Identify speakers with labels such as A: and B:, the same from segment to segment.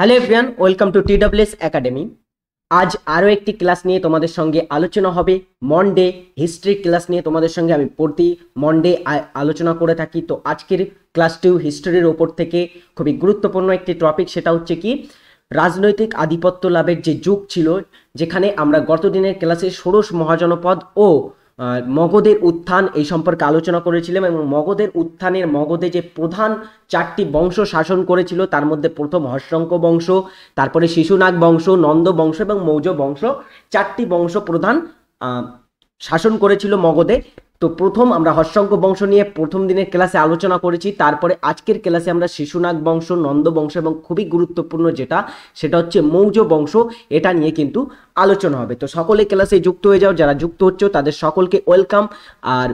A: hello everyone welcome to TWS academy আজ আরও একটি ক্লাস নিয়ে তোমাদের সঙ্গে আলোচনা হবে মনডে হিস্ট্রি ক্লাস নিয়ে তোমাদের সঙ্গে আমি প্রতি মনডে আলোচনা করে থাকি তো আজকের ক্লাসটিও হিস্ট্রির ওপর থেকে খুবই গুরুত্বপূর্ণ একটি টপিক সেটা হচ্ছে কি রাজনৈতিক আধিপত্য লাভের যে যুগ ছিল যেখানে আমরা গত দিনের ক্লাসে ষোড়শ মহাজনপদ ও মগধের উত্থান এই সম্পর্কে আলোচনা করেছিলাম এবং মগধের উত্থানের মগধে যে প্রধান চারটি বংশ শাসন করেছিল তার মধ্যে প্রথম হর্ষঙ্ক বংশ তারপরে শিশুনাগ বংশ নন্দ বংশ এবং মৌজ বংশ চারটি বংশ প্রধান শাসন করেছিল মগধে তো প্রথম আমরা হর্ষজ্ঞ বংশ নিয়ে প্রথম দিনের ক্লাসে আলোচনা করেছি তারপরে আজকের ক্লাসে আমরা শিশুনাগ বংশ নন্দ বংশ এবং খুবই গুরুত্বপূর্ণ যেটা সেটা হচ্ছে মৌর্য বংশ এটা নিয়ে কিন্তু আলোচনা হবে তো সকলে ক্লাসে যুক্ত হয়ে যাও যারা যুক্ত হচ্ছ তাদের সকলকে ওয়েলকাম আর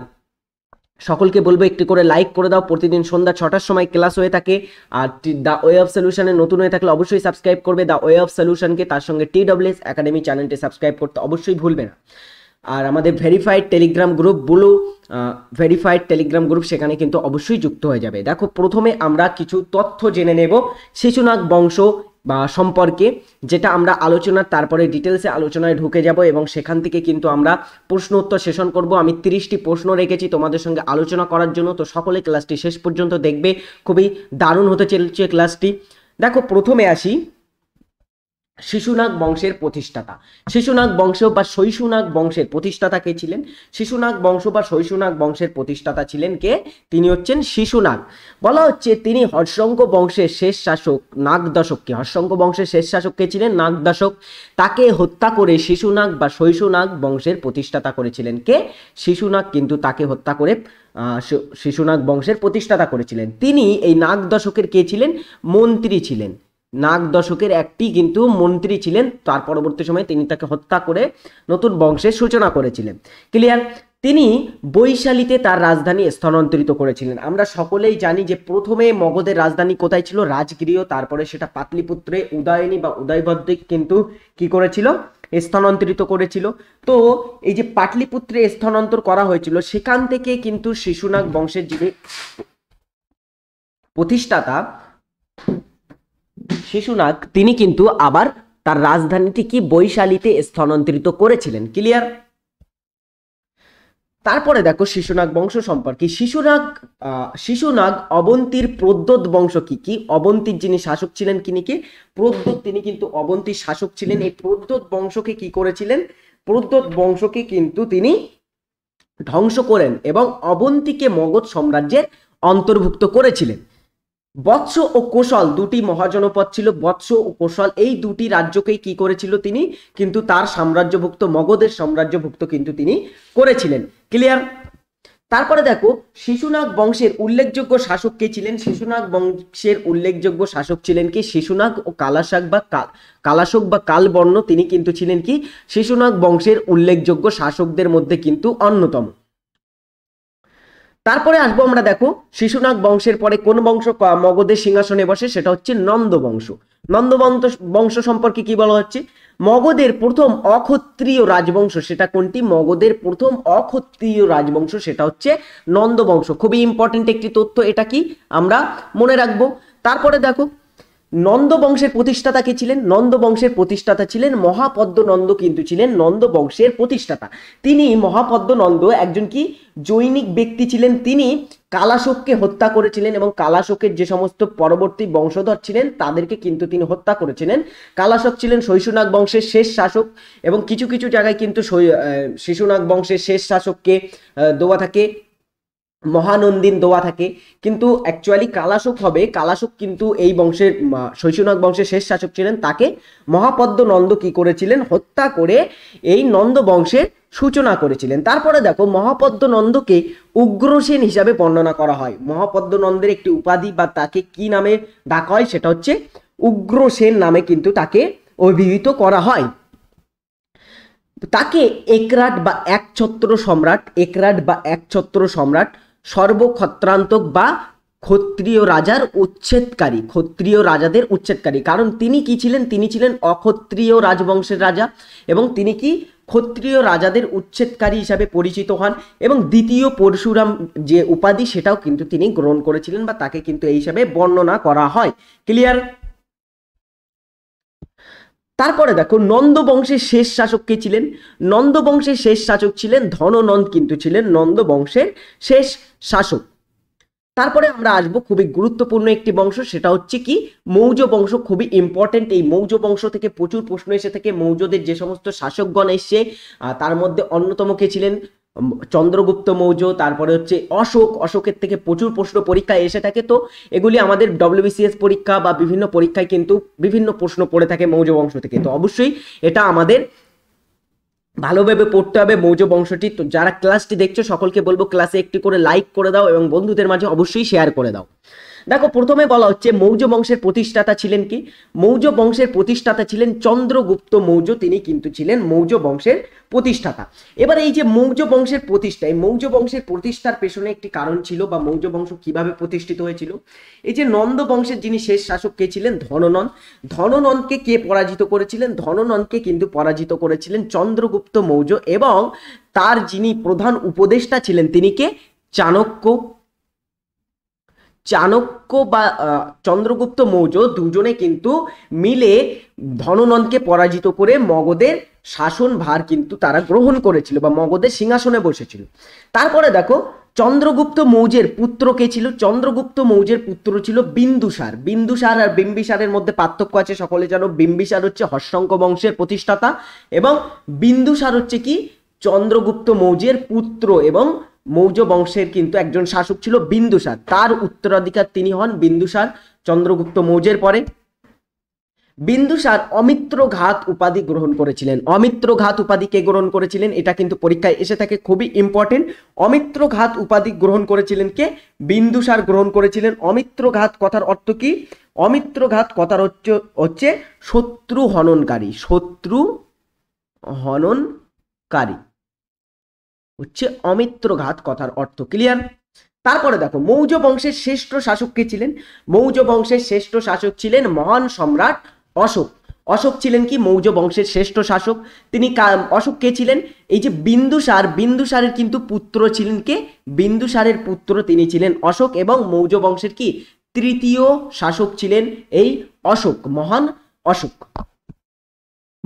A: সকলকে বলবো একটি করে লাইক করে দাও প্রতিদিন সন্ধ্যা ছটার সময় ক্লাস হয়ে থাকে আর দ্য ওয়ে অফ সলিউশনে নতুন হয়ে থাকলে অবশ্যই সাবস্ক্রাইব করবে দ্য ওয়ে অফ সলিউশনকে তার সঙ্গে টি ডাব্লিউএস একাডেমি চ্যানেলটি সাবস্ক্রাইব করতে অবশ্যই ভুলবে না আর আমাদের verified Telegram group blue verified Telegram group সেখানে কিন্তু অবশ্যই যুক্ত হয়ে যাবে দেখো প্রথমে আমরা কিছু তথ্য জেনে নেব শিশুনাগ বংশ বা সম্পর্কে যেটা আমরা আলোচনার তারপরে ডিটেলসে আলোচনায় ঢুকে যাব এবং সেখান থেকে কিন্তু আমরা প্রশ্ন উত্তর শেষণ করব আমি তিরিশটি প্রশ্ন রেখেছি তোমাদের সঙ্গে আলোচনা করার জন্য তো সকলে ক্লাসটি শেষ পর্যন্ত দেখবে খুবই দারুণ হতে চলছে ক্লাসটি দেখো প্রথমে আসি শিশুনাগ বংশের প্রতিষ্ঠাতা শিশুনাগ বংশ বা শৈশুনাগ বংশের প্রতিষ্ঠাতা কে ছিলেন শিশুনাগ বংশ বা শৈশুনাগ বংশের প্রতিষ্ঠাতা ছিলেন কে তিনি হচ্ছেন শিশুনাগ বলা হচ্ছে তিনি হর্ষঙ্ক বংশের শেষ শাসক কে হর্ষঙ্ক বংশের শেষ শাসক কে ছিলেন নাগদাসক তাকে হত্যা করে শিশুনাগ বা শৈশুনাগ বংশের প্রতিষ্ঠাতা করেছিলেন কে শিশুনাগ কিন্তু তাকে হত্যা করে শিশুনাগ বংশের প্রতিষ্ঠাতা করেছিলেন তিনি এই নাগদশকের কে ছিলেন মন্ত্রী ছিলেন নাগ দশকের একটি কিন্তু মন্ত্রী ছিলেন তার পরবর্তী সময়ে তিনি তাকে হত্যা করে নতুন বংশের সূচনা করেছিলেন ক্লিয়ার তিনি বৈশালীতে তার রাজধানী স্থানান্তরিত করেছিলেন আমরা সকলেই জানি যে প্রথমে মগধের রাজধানী কোথায় ছিল রাজগৃহ তারপরে সেটা পাতলিপুত্রে উদয়নী বা উদয়ভদ্রে কিন্তু কি করেছিল স্থানান্তরিত করেছিল তো এই যে পাটলিপুত্রে স্থানান্তর করা হয়েছিল সেখান থেকে কিন্তু শিশুনাগ বংশের যিনি প্রতিষ্ঠাতা শিশুনাগ তিনি কিন্তু আবার তার রাজধানীটি কি বৈশালীতে স্থানান্তরিত করেছিলেন ক্লিয়ার তারপরে দেখো শিশুনাগ বংশ সম্পর্কে শিশুনাগ শিশুনাগ অবন্তীর প্রদ্যোত বংশ কি কি অবন্তীর যিনি শাসক ছিলেন কিনি কি প্রদ্যোত তিনি কিন্তু অবন্তীর শাসক ছিলেন এই প্রদ্যোত বংশকে কি করেছিলেন প্রদ্যোত বংশকে কিন্তু তিনি ধ্বংস করেন এবং অবন্তীকে মগধ সাম্রাজ্যের অন্তর্ভুক্ত করেছিলেন বৎস ও কোশল দুটি মহাজনপদ ছিল বৎস ও কোশল এই দুটি রাজ্যকেই কি করেছিল তিনি কিন্তু তার সাম্রাজ্যভুক্ত মগধের সাম্রাজ্যভুক্ত কিন্তু তিনি করেছিলেন ক্লিয়ার তারপরে দেখো শিশুনাগ বংশের উল্লেখযোগ্য শাসক কে ছিলেন শিশুনাগ বংশের উল্লেখযোগ্য শাসক ছিলেন কি শিশুনাগ ও কালাশাক বা কালাশক বা কালবর্ণ তিনি কিন্তু ছিলেন কি শিশুনাগ বংশের উল্লেখযোগ্য শাসকদের মধ্যে কিন্তু অন্যতম তারপরে আসবো আমরা দেখো শিশুনাগ বংশের পরে কোন বংশ মগধের সিংহাসনে বসে সেটা হচ্ছে নন্দ বংশ নন্দ বংশ সম্পর্কে কি বলা হচ্ছে মগধের প্রথম অক্ষত্রিয় রাজবংশ সেটা কোনটি মগধের প্রথম অক্ষত্রিয় রাজবংশ সেটা হচ্ছে নন্দ বংশ খুবই ইম্পর্টেন্ট একটি তথ্য এটা কি আমরা মনে রাখবো তারপরে দেখো নন্দবংশের প্রতিষ্ঠাতা কে ছিলেন নন্দবংশের প্রতিষ্ঠাতা ছিলেন মহাপদ্ম নন্দ কিন্তু ছিলেন নন্দবংশের প্রতিষ্ঠাতা তিনি মহাপদ্ম নন্দ একজন কি জৈনিক ব্যক্তি ছিলেন তিনি কালাশোককে হত্যা করেছিলেন এবং কালাশোকের যে সমস্ত পরবর্তী বংশধর ছিলেন তাদেরকে কিন্তু তিনি হত্যা করেছিলেন কালাশোক ছিলেন শৈশুনাগ বংশের শেষ শাসক এবং কিছু কিছু জায়গায় কিন্তু শিশুনাগ বংশের শেষ শাসককে দেওয়া থাকে মহানন্দিন দোয়া থাকে কিন্তু অ্যাকচুয়ালি কালাশোক হবে কালাশোক কিন্তু এই বংশের শৈশুনক বংশের শেষ শাসক ছিলেন তাকে মহাপদ্ম নন্দ কি করেছিলেন হত্যা করে এই নন্দ বংশের সূচনা করেছিলেন তারপরে দেখো মহাপদ্ম নন্দকে উগ্রসেন হিসাবে বর্ণনা করা হয় মহাপদ্ম নন্দের একটি উপাধি বা তাকে কি নামে ডাকা হয় সেটা হচ্ছে উগ্রসেন নামে কিন্তু তাকে অভিহিত করা হয় তাকে একরাট বা একছত্র সম্রাট একরাট বা একছত্র সম্রাট সর্বক্ষত্রান্তক বা ক্ষত্রিয় রাজার উচ্ছেদকারী ক্ষত্রিয় রাজাদের উচ্ছেদকারী কারণ তিনি কি ছিলেন তিনি ছিলেন অক্ষত্রিয় রাজবংশের রাজা এবং তিনি কি ক্ষত্রিয় রাজাদের উচ্ছেদকারী হিসাবে পরিচিত হন এবং দ্বিতীয় পরশুরাম যে উপাধি সেটাও কিন্তু তিনি গ্রহণ করেছিলেন বা তাকে কিন্তু এই হিসাবে বর্ণনা করা হয় ক্লিয়ার তারপরে দেখো নন্দ বংশের শেষ শাসক কে ছিলেন নন্দ বংশের শেষ শাসক ছিলেন ধননন্দ কিন্তু ছিলেন নন্দ বংশের শেষ শাসক তারপরে আমরা আসব খুবই গুরুত্বপূর্ণ একটি বংশ সেটা হচ্ছে কি মৌর্য বংশ খুবই ইম্পর্টেন্ট এই মৌর্য বংশ থেকে প্রচুর প্রশ্ন এসে থেকে মৌর্যদের যে সমস্ত শাসকগণ এসছে তার মধ্যে অন্যতম কে ছিলেন চন্দ্রগুপ্ত মৌর্য তারপরে হচ্ছে অশোক অশোকের থেকে প্রচুর প্রশ্ন পরীক্ষায় এসে থাকে তো এগুলি আমাদের ডব্লিউবিসিএস পরীক্ষা বা বিভিন্ন পরীক্ষায় কিন্তু বিভিন্ন প্রশ্ন পড়ে থাকে মৌর্য বংশ থেকে তো অবশ্যই এটা আমাদের ভালোভাবে পড়তে হবে মৌজ বংশটি তো যারা ক্লাসটি দেখছো সকলকে বলবো ক্লাসে একটি করে লাইক করে দাও এবং বন্ধুদের মাঝে অবশ্যই শেয়ার করে দাও দেখো প্রথমে বলা হচ্ছে মৌর্য বংশের প্রতিষ্ঠাতা ছিলেন কি মৌর্য বংশের প্রতিষ্ঠাতা ছিলেন চন্দ্রগুপ্ত মৌর্য তিনি কিন্তু ছিলেন মৌর্য বংশের প্রতিষ্ঠাতা এবার এই যে মৌর্য বংশের প্রতিষ্ঠা এই মৌর্য বংশের প্রতিষ্ঠার পেছনে একটি কারণ ছিল বা মৌর্য বংশ কিভাবে প্রতিষ্ঠিত হয়েছিল এই যে নন্দ বংশের যিনি শেষ শাসক কে ছিলেন ধননন ধননন্দকে কে পরাজিত করেছিলেন ধননন্দকে কিন্তু পরাজিত করেছিলেন চন্দ্রগুপ্ত মৌর্য এবং তার যিনি প্রধান উপদেষ্টা ছিলেন তিনি কে চাণক্য চাণক্য বা চন্দ্রগুপ্ত মৌর্য দুজনে কিন্তু মিলে ধননন্দকে পরাজিত করে শাসন শাসনভার কিন্তু তারা গ্রহণ করেছিল বা মগধের সিংহাসনে বসেছিল তারপরে দেখো চন্দ্রগুপ্ত মৌজের পুত্র কে ছিল চন্দ্রগুপ্ত মৌজের পুত্র ছিল বিন্দুসার বিন্দুসার আর বিম্বিসারের মধ্যে পার্থক্য আছে সকলে জানো বিম্বিসার হচ্ছে হর্ষঙ্ক বংশের প্রতিষ্ঠাতা এবং বিন্দুসার হচ্ছে কি চন্দ্রগুপ্ত মৌজের পুত্র এবং মৌর্য বংশের কিন্তু একজন শাসক ছিল বিন্দুসার তার উত্তরাধিকার তিনি হন বিন্দুসার চন্দ্রগুপ্ত মৌর্যের পরে বিন্দুসার অমিত্র ঘাত উপাধি গ্রহণ করেছিলেন অমিত্র ঘাত উপাধি কে গ্রহণ করেছিলেন এটা কিন্তু পরীক্ষায় এসে থাকে খুবই ইম্পর্টেন্ট অমিত্র ঘাত উপাধি গ্রহণ করেছিলেন কে বিন্দুসার গ্রহণ করেছিলেন অমিত্র ঘাত কথার অর্থ কি অমিত্র ঘাত কথার হচ্ছে হচ্ছে শত্রু হননকারী শত্রু হননকারী হচ্ছে অমিত্রঘাত কথার অর্থ ক্লিয়ার তারপরে দেখো মৌর্য বংশের শ্রেষ্ঠ শাসক কে ছিলেন মৌর্য বংশের শ্রেষ্ঠ শাসক ছিলেন মহান সম্রাট অশোক অশোক ছিলেন কি মৌর্য বংশের শ্রেষ্ঠ শাসক তিনি অশোক কে ছিলেন এই যে বিন্দুসার বিন্দুসারের কিন্তু পুত্র ছিলেন কে বিন্দুসারের পুত্র তিনি ছিলেন অশোক এবং মৌর্য বংশের কি তৃতীয় শাসক ছিলেন এই অশোক মহান অশোক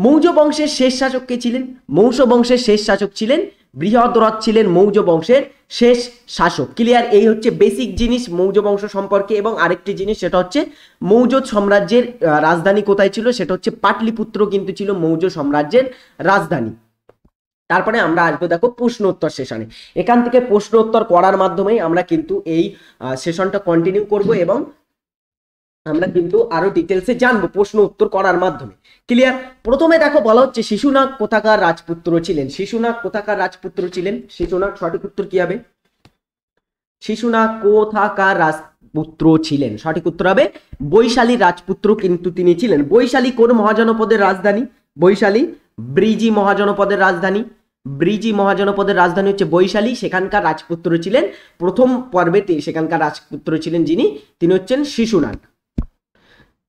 A: মৌর্য বংশের শেষ শাসক কে ছিলেন মৌর্য বংশের শেষ শাসক ছিলেন বৃহদরথ ছিলেন মৌর্য বংশের শেষ শাসক ক্লিয়ার এই হচ্ছে বেসিক জিনিস মৌর্য বংশ সম্পর্কে এবং আরেকটি জিনিস সেটা হচ্ছে মৌর্য সাম্রাজ্যের রাজধানী কোথায় ছিল সেটা হচ্ছে পাটলিপুত্র কিন্তু ছিল মৌর্য সাম্রাজ্যের রাজধানী তারপরে আমরা আসবো দেখো প্রশ্নোত্তর সেশনে এখান থেকে প্রশ্নোত্তর করার মাধ্যমেই আমরা কিন্তু এই সেশনটা কন্টিনিউ করব এবং আমরা কিন্তু আরো ডিটেলসে জানবো প্রশ্ন উত্তর করার মাধ্যমে ক্লিয়ার প্রথমে দেখো বলা হচ্ছে শিশুনাগ কোথাকার রাজপুত্র ছিলেন শিশুনাগ কোথাকার রাজপুত্র ছিলেন শিশুনাগ সঠিক উত্তর কি হবে শিশুনাগ কোথাকার রাজপুত্র ছিলেন সঠিক উত্তর হবে বৈশালী রাজপুত্র কিন্তু তিনি ছিলেন বৈশালী কোন মহাজনপদের রাজধানী বৈশালী ব্রিজি মহাজনপদের রাজধানী ব্রিজি মহাজনপদের রাজধানী হচ্ছে বৈশালী সেখানকার রাজপুত্র ছিলেন প্রথম পর্বেতে সেখানকার রাজপুত্র ছিলেন যিনি তিনি হচ্ছেন শিশুনাগ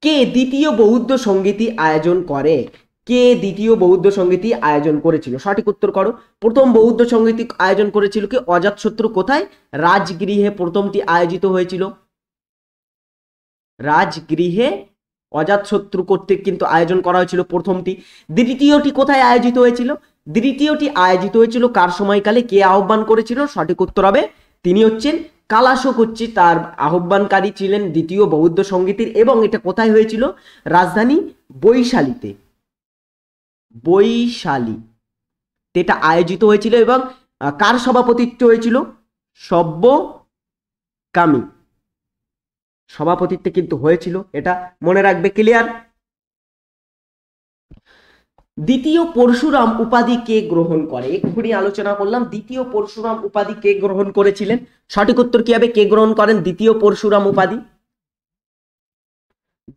A: কে দ্বিতীয় বৌদ্ধ সঙ্গীতি আয়োজন করে কে দ্বিতীয় বৌদ্ধ সঙ্গীতি আয়োজন করেছিল সঠিক উত্তর করো প্রথম বৌদ্ধ সঙ্গীতি আয়োজন করেছিল কি অজাতশত্রু কোথায় রাজগৃহে প্রথমটি আয়োজিত হয়েছিল রাজগৃহে অজাতশত্রু কর্তৃক কিন্তু আয়োজন করা হয়েছিল প্রথমটি দ্বিতীয়টি কোথায় আয়োজিত হয়েছিল দ্বিতীয়টি আয়োজিত হয়েছিল কার সময়কালে কে আহ্বান করেছিল সঠিক উত্তর হবে তিনি হচ্ছেন করছি তার আহ্বানকারী ছিলেন দ্বিতীয় বৌদ্ধ সঙ্গীতের এবং এটা কোথায় হয়েছিল রাজধানী বৈশালীতে বৈশালী এটা আয়োজিত হয়েছিল এবং কার সভাপতিত্ব হয়েছিল সব্যকামী সভাপতিত্বে কিন্তু হয়েছিল এটা মনে রাখবে ক্লিয়ার দ্বিতীয় পরশুরাম উপাধি কে গ্রহণ করে একটুখানি আলোচনা করলাম দ্বিতীয় পরশুরাম উপাধি কে গ্রহণ করেছিলেন সঠিক উত্তর কি হবে কে গ্রহণ করেন দ্বিতীয় পরশুরাম উপাধি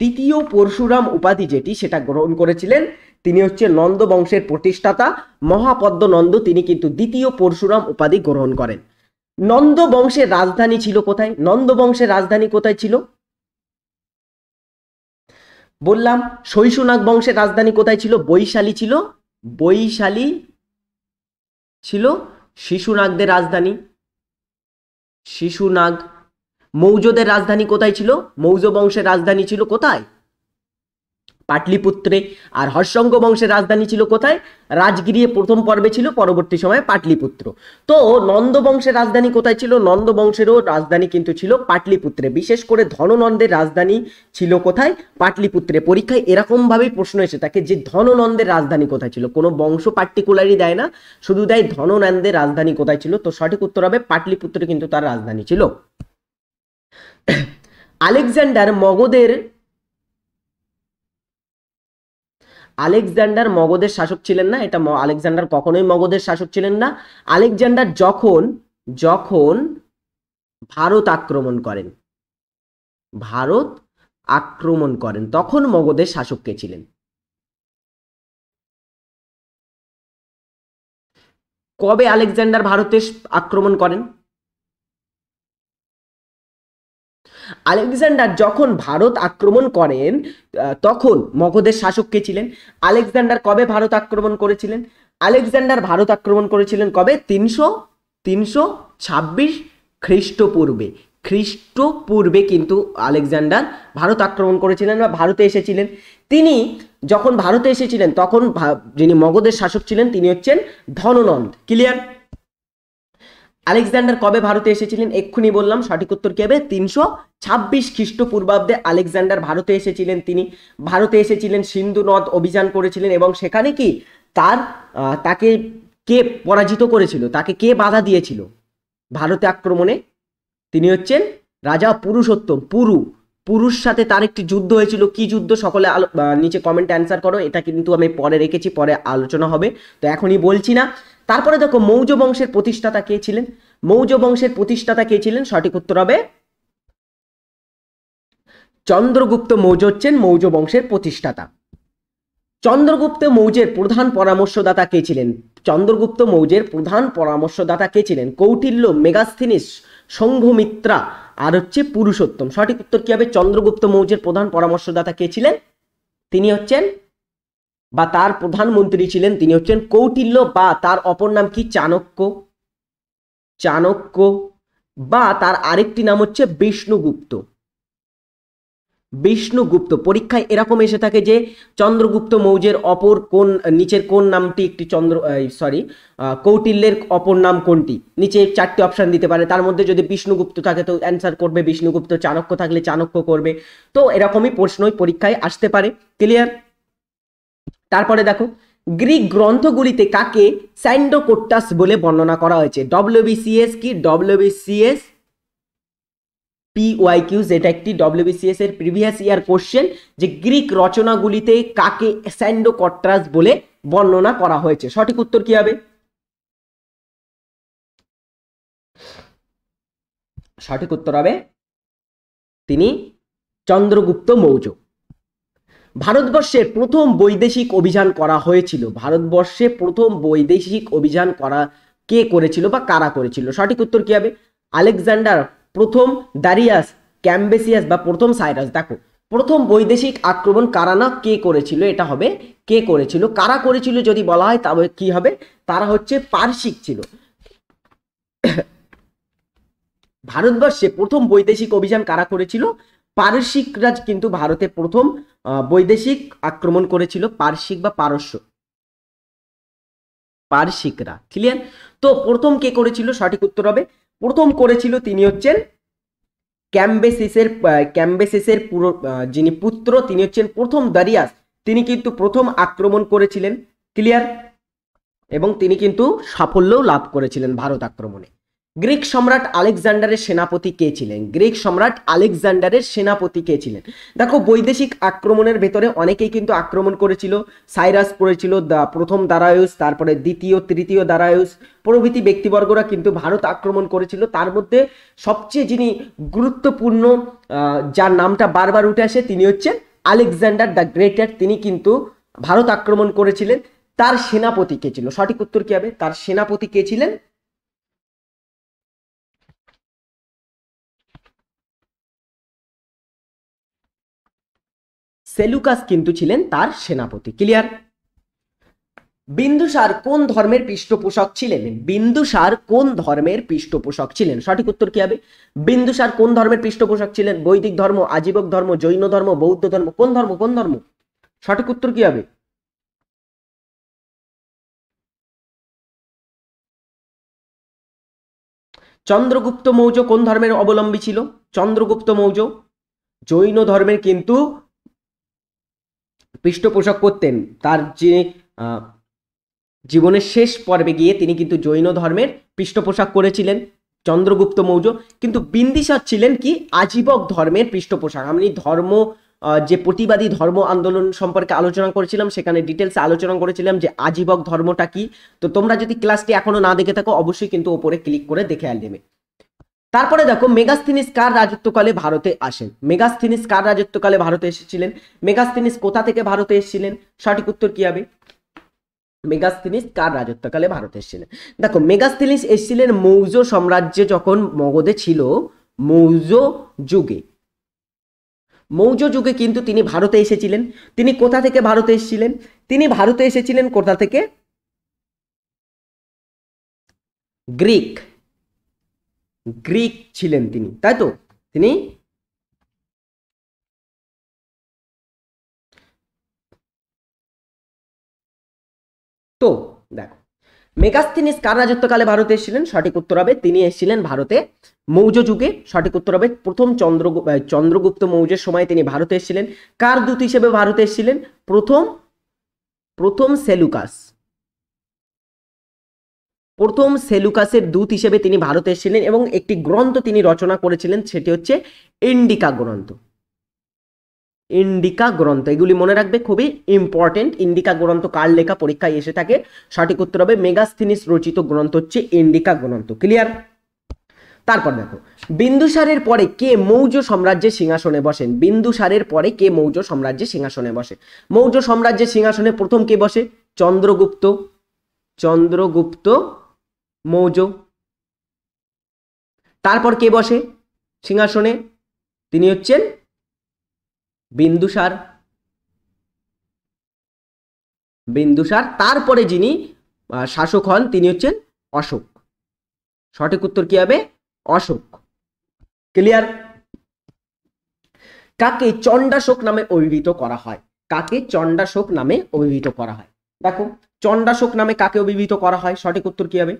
A: দ্বিতীয় পরশুরাম উপাধি যেটি সেটা গ্রহণ করেছিলেন তিনি হচ্ছে নন্দ বংশের প্রতিষ্ঠাতা মহাপদ্ম নন্দ তিনি কিন্তু দ্বিতীয় পরশুরাম উপাধি গ্রহণ করেন নন্দ বংশের রাজধানী ছিল কোথায় নন্দ বংশের রাজধানী কোথায় ছিল বললাম শৈশুনাগ বংশের রাজধানী কোথায় ছিল বৈশালী ছিল বৈশালী ছিল শিশুনাগদের রাজধানী শিশুনাগ মৌজদের রাজধানী কোথায় ছিল মৌজ বংশের রাজধানী ছিল কোথায় পাটলিপুত্রে আর হর্ষঙ্গ বংশের রাজধানী ছিল কোথায় রাজগিরি প্রথম পর্বে ছিল পরবর্তী সময়ে পাটলিপুত্র তো নন্দ বংশের রাজধানী কোথায় ছিল নন্দ বংশেরও রাজধানী কিন্তু ছিল পাটলিপুত্রে বিশেষ করে ধননন্দের রাজধানী ছিল কোথায় পাটলিপুত্রে পরীক্ষায় এরকমভাবেই প্রশ্ন এসে থাকে যে ধননন্দের রাজধানী কোথায় ছিল কোনো বংশ পার্টিকুলারই দেয় না শুধু দেয় ধননন্দের রাজধানী কোথায় ছিল তো সঠিক উত্তর হবে পাটলিপুত্রে কিন্তু তার রাজধানী ছিল আলেকজান্ডার মগধের আলেকজান্ডার মগধের শাসক ছিলেন না এটা আলেকজান্ডার কখনোই মগধের শাসক ছিলেন না আলেকজান্ডার যখন যখন ভারত আক্রমণ করেন ভারত আক্রমণ করেন তখন মগধের
B: শাসক কে ছিলেন
A: কবে আলেকজান্ডার ভারতে আক্রমণ করেন আলেকজান্ডার যখন ভারত আক্রমণ করেন তখন মগধের শাসক কে ছিলেন আলেকজান্ডার কবে ভারত আক্রমণ করেছিলেন আলেকজান্ডার ভারত আক্রমণ করেছিলেন কবে তিনশো তিনশো ছাব্বিশ খ্রিস্টপূর্বে খ্রিস্টপূর্বে কিন্তু আলেকজান্ডার ভারত আক্রমণ করেছিলেন বা ভারতে এসেছিলেন তিনি যখন ভারতে এসেছিলেন তখন যিনি মগধের শাসক ছিলেন তিনি হচ্ছেন ধননন্দ ক্লিয়ার আলেকজান্ডার কবে ভারতে এসেছিলেন এক্ষুনি বললাম সঠিক উত্তর কি হবে তিনশো ছাব্বিশ খ্রিস্টপূর্বাব্দে আলেকজান্ডার ভারতে এসেছিলেন তিনি ভারতে এসেছিলেন সিন্ধু নদ অভিযান করেছিলেন এবং সেখানে কি তার তাকে কে পরাজিত করেছিল তাকে কে বাধা দিয়েছিল ভারতে আক্রমণে তিনি হচ্ছেন রাজা পুরুষোত্তম পুরু পুরুষ সাথে তার একটি যুদ্ধ হয়েছিল কি যুদ্ধ সকলে নিচে কমেন্ট অ্যান্সার করো এটা কিন্তু আমি পরে রেখেছি পরে আলোচনা হবে তো এখনই বলছি না তারপরে দেখো মৌর্য বংশের প্রতিষ্ঠাতা কে ছিলেন মৌর্য বংশের প্রতিষ্ঠাতা কে ছিলেন সঠিক উত্তর হবে চন্দ্রগুপ্ত মৌর্য হচ্ছেন মৌর্য বংশের প্রতিষ্ঠাতা চন্দ্রগুপ্ত মৌর্যের প্রধান পরামর্শদাতা কে ছিলেন চন্দ্রগুপ্ত মৌর্যের প্রধান পরামর্শদাতা কে ছিলেন কৌটিল্য মেগাস্থিনিস সংঘমিত্রা আর হচ্ছে পুরুষোত্তম সঠিক উত্তর কি হবে চন্দ্রগুপ্ত মৌর্যের প্রধান পরামর্শদাতা কে ছিলেন তিনি হচ্ছেন বা তার প্রধানমন্ত্রী ছিলেন তিনি হচ্ছেন কৌটিল্য বা তার অপর নাম কি চাণক্য চাণক্য বা তার আরেকটি নাম হচ্ছে বিষ্ণুগুপ্ত বিষ্ণুগুপ্ত পরীক্ষায় এরকম এসে থাকে যে চন্দ্রগুপ্ত মৌর্যের অপর কোন নিচের কোন নামটি একটি চন্দ্র সরি কৌটিল্যের অপর নাম কোনটি নিচে চারটি অপশান দিতে পারে তার মধ্যে যদি বিষ্ণুগুপ্ত থাকে তো অ্যান্সার করবে বিষ্ণুগুপ্ত চাণক্য থাকলে চাণক্য করবে তো এরকমই প্রশ্নই পরীক্ষায় আসতে পারে ক্লিয়ার তারপরে দেখো গ্রিক গ্রন্থগুলিতে কাকে স্যান্ডোকোট্টাস বলে বর্ণনা করা হয়েছে ডব্লিউবিসিএস কি ডব্লিউবিসিএস পিওয়াই কিউজ এটা একটি ডব্লিউবিসিএস এর প্রিভিয়াস ইয়ার কোশ্চেন যে গ্রিক রচনাগুলিতে কাকে স্যান্ডোকট্রাস বলে বর্ণনা করা হয়েছে সঠিক উত্তর কি হবে সঠিক উত্তর হবে তিনি চন্দ্রগুপ্ত মৌর্য ভারতবর্ষে প্রথম বৈদেশিক অভিযান করা হয়েছিল ভারতবর্ষে প্রথম বৈদেশিক অভিযান করা কে করেছিল বা কারা করেছিল সঠিক উত্তর কী হবে আলেকজান্ডার প্রথম দারিয়াস ক্যাম্বেসিয়াস বা প্রথম সাইরাস দেখো প্রথম বৈদেশিক আক্রমণ কারা না কে করেছিল এটা হবে কে করেছিল কারা করেছিল যদি বলা হয় তবে কি হবে তারা হচ্ছে পার্শ্বিক ছিল ভারতবর্ষে প্রথম বৈদেশিক অভিযান কারা করেছিল পারসিকরাজ কিন্তু ভারতে প্রথম বৈদেশিক আক্রমণ করেছিল পার্শ্বিক বা পারস্য পার্শ্বিকরা ক্লিয়ার তো প্রথম কে করেছিল সঠিক উত্তর হবে প্রথম করেছিল তিনি হচ্ছেন ক্যাম্বেসিসের ক্যাম্বেসিসের পুরো যিনি পুত্র তিনি হচ্ছেন প্রথম দারিয়াস তিনি কিন্তু প্রথম আক্রমণ করেছিলেন ক্লিয়ার এবং তিনি কিন্তু সাফল্যও লাভ করেছিলেন ভারত আক্রমণে গ্রিক সম্রাট আলেকজান্ডারের সেনাপতি কে ছিলেন গ্রিক সম্রাট আলেকজান্ডারের সেনাপতি কে ছিলেন দেখো বৈদেশিক আক্রমণের ভেতরে অনেকেই কিন্তু আক্রমণ করেছিল সাইরাস পড়েছিল প্রথম দারায়ুস তারপরে দ্বিতীয় তৃতীয় দারায়ুস প্রভৃতি ব্যক্তিবর্গরা কিন্তু ভারত আক্রমণ করেছিল তার মধ্যে সবচেয়ে যিনি গুরুত্বপূর্ণ যার নামটা বারবার উঠে আসে তিনি হচ্ছেন আলেকজান্ডার দ্য গ্রেটার তিনি কিন্তু ভারত আক্রমণ করেছিলেন তার সেনাপতি কে ছিল সঠিক উত্তর কী হবে তার সেনাপতি কে ছিলেন সেলুকাস কিন্তু ছিলেন তার সেনাপতি ক্লিয়ার বিন্দুসার কোন ধর্মের পৃষ্ঠপোষক ছিলেন বিন্দুসার কোন ধর্মের পৃষ্ঠপোষক ছিলেন সঠিক উত্তর কি হবে বিন্দুসার কোন ধর্মের পৃষ্ঠপোষক ছিলেন বৈদিক ধর্ম আজীবক ধর্ম জৈন ধর্ম বৌদ্ধ ধর্ম কোন ধর্ম কোন ধর্ম সঠিক উত্তর কি হবে চন্দ্রগুপ্ত মৌর্য কোন ধর্মের অবলম্বী ছিল চন্দ্রগুপ্ত মৌর্য জৈন ধর্মের কিন্তু পৃষ্ঠপোষক করতেন তার যে জীবনের শেষ পর্বে গিয়ে তিনি কিন্তু জৈন ধর্মের পৃষ্ঠপোষক করেছিলেন চন্দ্রগুপ্ত মৌর্য কিন্তু বিন্দিসার ছিলেন কি আজীবক ধর্মের পৃষ্ঠপোষক আমি ধর্ম যে প্রতিবাদী ধর্ম আন্দোলন সম্পর্কে আলোচনা করেছিলাম সেখানে ডিটেলসে আলোচনা করেছিলাম যে আজীবক ধর্মটা কি তো তোমরা যদি ক্লাসটি এখনো না দেখে থাকো অবশ্যই কিন্তু ওপরে ক্লিক করে দেখে আনবে তারপরে দেখো মেগাস্থিনিস কার রাজত্বকালে ভারতে আসেন মেগাস্থিনিস কার রাজত্বকালে ভারতে এসেছিলেন মেগাস্থিনিস কোথা থেকে ভারতে এসেছিলেন সঠিক উত্তর কি হবে মেগাস্থিনিস কার রাজত্বকালে ভারতে এসেছিলেন দেখো মেগাস্থিনিস এসেছিলেন মৌর্য সাম্রাজ্যে যখন মগধে ছিল মৌর্য যুগে মৌর্য যুগে কিন্তু তিনি ভারতে এসেছিলেন তিনি কোথা থেকে ভারতে এসেছিলেন তিনি ভারতে এসেছিলেন কোথা থেকে গ্রিক গ্রিক ছিলেন তিনি তাই তো তিনি তো দেখো মেগাস্থিনিস কার রাজত্বকালে ভারতে এসেছিলেন সঠিক উত্তর হবে তিনি এসেছিলেন ভারতে মৌর্য যুগে সঠিক উত্তর হবে প্রথম চন্দ্র চন্দ্রগুপ্ত মৌর্যের সময় তিনি ভারতে এসেছিলেন কার দূত হিসেবে ভারতে এসেছিলেন প্রথম প্রথম সেলুকাস প্রথম সেলুকাসের দূত হিসেবে তিনি ভারতে এসেছিলেন এবং একটি গ্রন্থ তিনি রচনা করেছিলেন সেটি হচ্ছে ইন্ডিকা গ্রন্থ ইন্ডিকা গ্রন্থ এগুলি মনে রাখবে খুবই ইম্পর্টেন্ট ইন্ডিকা গ্রন্থ কার লেখা পরীক্ষায় এসে থাকে সঠিক উত্তর হবে মেগাস্থিনিস রচিত গ্রন্থ হচ্ছে ইন্ডিকা গ্রন্থ ক্লিয়ার তারপর দেখো বিন্দুসারের পরে কে মৌর্য সাম্রাজ্যের সিংহাসনে বসেন বিন্দুসারের পরে কে মৌর্য সাম্রাজ্যের সিংহাসনে বসে মৌর্য সাম্রাজ্যের সিংহাসনে প্রথম কে বসে চন্দ্রগুপ্ত চন্দ্রগুপ্ত মৌজ তারপর কে বসে সিংহাসনে তিনি হচ্ছেন বিন্দুসার বিন্দুসার তারপরে যিনি শাসক হন তিনি হচ্ছেন অশোক সঠিক উত্তর কি হবে অশোক ক্লিয়ার কাকে চণ্ডাশোক নামে অভিহিত করা হয় কাকে চণ্ডাশোক নামে অভিহিত করা হয় দেখো চণ্ডাশোক নামে কাকে অভিহিত করা হয় সঠিক উত্তর কি হবে